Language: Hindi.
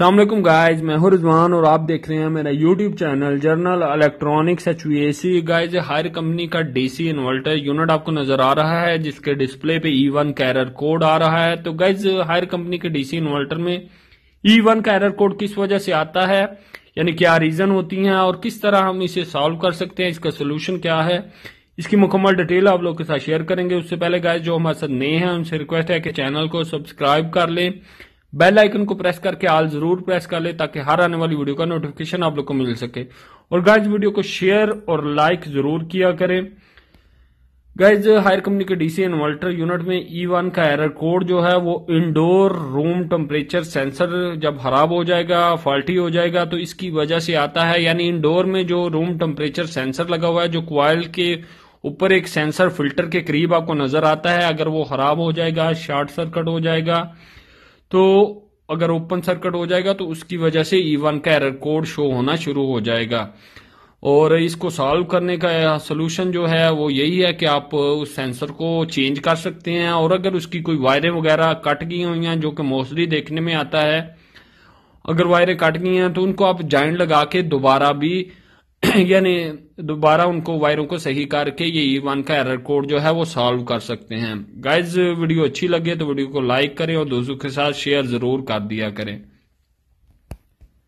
अल्लाम गाइज मैं हूं रिजवान और आप देख रहे हैं मेरा YouTube channel General Electronics HVAC guys हर कंपनी का डीसी इन्वर्टर यूनिट आपको नजर आ रहा है जिसके डिस्प्ले पे ई वन का कोड आ रहा है तो गाइज हर कंपनी के डीसी इन्वर्टर में ई वन का कोड किस वजह से आता है यानी क्या रीजन होती हैं और किस तरह हम इसे सॉल्व कर सकते हैं इसका सोल्यूशन क्या है इसकी मुकम्मल डिटेल आप लोग के साथ शेयर करेंगे उससे पहले गाय जो हमारे साथ नए हैं उनसे रिक्वेस्ट है कि चैनल को सब्सक्राइब कर लें बेल आइकन को प्रेस करके आल जरूर प्रेस कर ले ताकि हर आने वाली वीडियो का नोटिफिकेशन आप लोग को मिल सके और गाइज वीडियो को शेयर और लाइक जरूर किया करें गाइज हायर कंपनी के डीसी इन्वर्टर यूनिट में ई e वन का एरर कोड जो है वो इंडोर रूम टेम्परेचर सेंसर जब खराब हो जाएगा फॉल्टी हो जाएगा तो इसकी वजह से आता है यानी इंडोर में जो रूम टेम्परेचर सेंसर लगा हुआ है जो क्वाइल के ऊपर एक सेंसर फिल्टर के करीब आपको नजर आता है अगर वो खराब हो जाएगा शॉर्ट सर्किट हो जाएगा तो अगर ओपन सर्किट हो जाएगा तो उसकी वजह से ई e वन का एरर कोड शो होना शुरू हो जाएगा और इसको सॉल्व करने का सोल्यूशन जो है वो यही है कि आप उस सेंसर को चेंज कर सकते हैं और अगर उसकी कोई वायरें वगैरह कट गई हुई हैं जो कि मोस्टली देखने में आता है अगर वायरें कट गई हैं तो उनको आप जॉइंट लगा के दोबारा भी यानी दोबारा उनको वायरों को सही करके ये ई e वन का एरर कोड जो है वो सॉल्व कर सकते हैं गाइज वीडियो अच्छी लगे तो वीडियो को लाइक करें और दोस्तों के साथ शेयर जरूर कर दिया करें